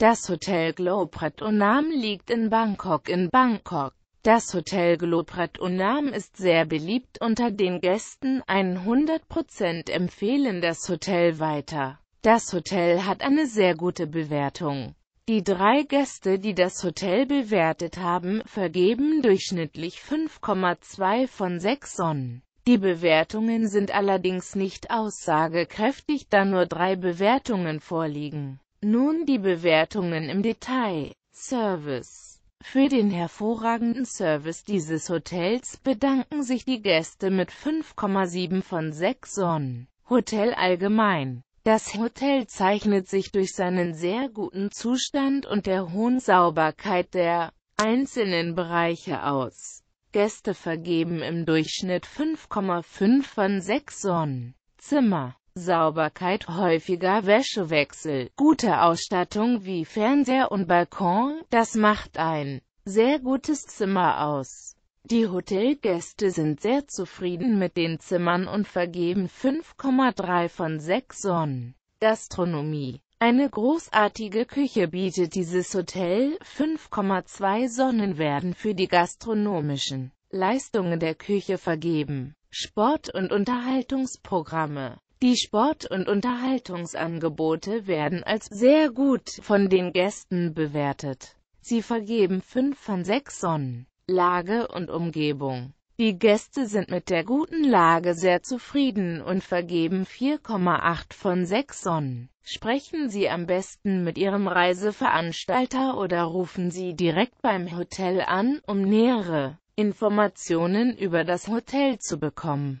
Das Hotel Gloprat Unam liegt in Bangkok in Bangkok. Das Hotel Gloprat Unam ist sehr beliebt unter den Gästen, 100% empfehlen das Hotel weiter. Das Hotel hat eine sehr gute Bewertung. Die drei Gäste, die das Hotel bewertet haben, vergeben durchschnittlich 5,2 von 6 Sonnen. Die Bewertungen sind allerdings nicht aussagekräftig, da nur drei Bewertungen vorliegen. Nun die Bewertungen im Detail. Service Für den hervorragenden Service dieses Hotels bedanken sich die Gäste mit 5,7 von 6 Sonnen. Hotel allgemein das Hotel zeichnet sich durch seinen sehr guten Zustand und der hohen Sauberkeit der einzelnen Bereiche aus. Gäste vergeben im Durchschnitt 5,5 von 6 Sonnen. Zimmer Sauberkeit, häufiger Wäschewechsel, gute Ausstattung wie Fernseher und Balkon, das macht ein sehr gutes Zimmer aus. Die Hotelgäste sind sehr zufrieden mit den Zimmern und vergeben 5,3 von 6 Sonnen. Gastronomie Eine großartige Küche bietet dieses Hotel, 5,2 Sonnen werden für die gastronomischen Leistungen der Küche vergeben. Sport- und Unterhaltungsprogramme die Sport- und Unterhaltungsangebote werden als sehr gut von den Gästen bewertet. Sie vergeben 5 von 6 Sonnen. Lage und Umgebung. Die Gäste sind mit der guten Lage sehr zufrieden und vergeben 4,8 von 6 Sonnen. Sprechen Sie am besten mit Ihrem Reiseveranstalter oder rufen Sie direkt beim Hotel an, um nähere Informationen über das Hotel zu bekommen.